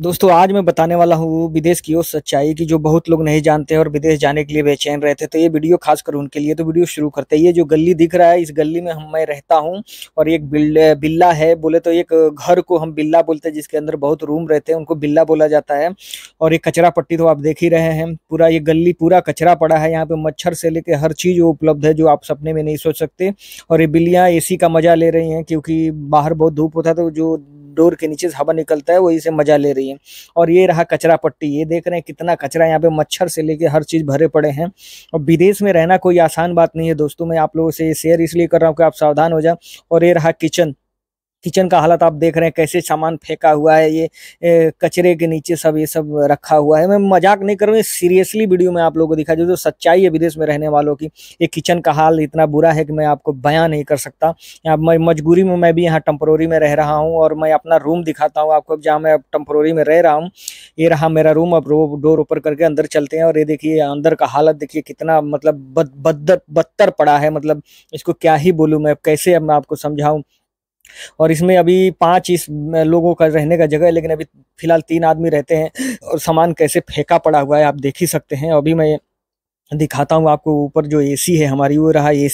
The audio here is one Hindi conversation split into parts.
दोस्तों आज मैं बताने वाला हूँ विदेश की वो सच्चाई की जो बहुत लोग नहीं जानते और विदेश जाने के लिए बेचैन रहते तो ये वीडियो खास कर उनके लिए तो वीडियो शुरू करते हैं ये जो गली दिख रहा है इस गली में हम मैं रहता हूँ और एक बिल्ला है बोले तो एक घर को हम बिल्ला बोलते हैं जिसके अंदर बहुत रूम रहते हैं उनको बिल्ला बोला जाता है और ये कचरा पट्टी तो आप देख ही रहे हैं पूरा ये गली पूरा कचरा पड़ा है यहाँ पे मच्छर से लेकर हर चीज़ उपलब्ध है जो आप सपने में नहीं सोच सकते और ये बिल्लियाँ ए का मज़ा ले रही हैं क्योंकि बाहर बहुत धूप होता है तो जो डोर के नीचे से हवा निकलता है वही से मजा ले रही है और ये रहा कचरा पट्टी ये देख रहे हैं कितना कचरा यहाँ पे मच्छर से लेके हर चीज़ भरे पड़े हैं और विदेश में रहना कोई आसान बात नहीं है दोस्तों मैं आप लोगों से ये शेयर इसलिए कर रहा हूँ कि आप सावधान हो जाए और ये रहा किचन किचन का हालत आप देख रहे हैं कैसे सामान फेंका हुआ है ये ए, कचरे के नीचे सब ये सब रखा हुआ है मैं मजाक नहीं कर रहा हूँ सीरियसली वीडियो में आप लोगों को दिखा जो जो सच्चाई है विदेश में रहने वालों की ये किचन का हाल इतना बुरा है कि मैं आपको बयां नहीं कर सकता मैं मजबूरी में मैं भी यहाँ टम्प्रोरी में रह रहा हूँ और मैं अपना रूम दिखाता हूँ आपको जहाँ मैं टम्प्रोरी में रह रहा हूँ ये रहा मेरा रूम अब डोर ऊपर करके अंदर चलते हैं और ये देखिए अंदर का हालत देखिए कितना मतलब बदतर पड़ा है मतलब इसको क्या ही बोलूँ मैं कैसे अब मैं आपको समझाऊँ और इसमें अभी पांच इस लोगों का रहने का जगह है लेकिन अभी फिलहाल तीन आदमी रहते हैं और सामान कैसे फेंका पड़ा हुआ है आप देख ही सकते हैं अभी मैं दिखाता हूँ आपको ऊपर जो ए है हमारी वो रहा ए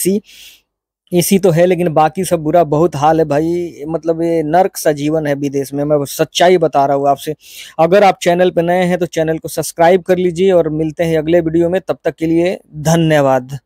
एसी तो है लेकिन बाकी सब बुरा बहुत हाल है भाई मतलब ये नर्क सा जीवन है विदेश में मैं सच्चाई बता रहा हूँ आपसे अगर आप चैनल पर नए हैं तो चैनल को सब्सक्राइब कर लीजिए और मिलते हैं अगले वीडियो में तब तक के लिए धन्यवाद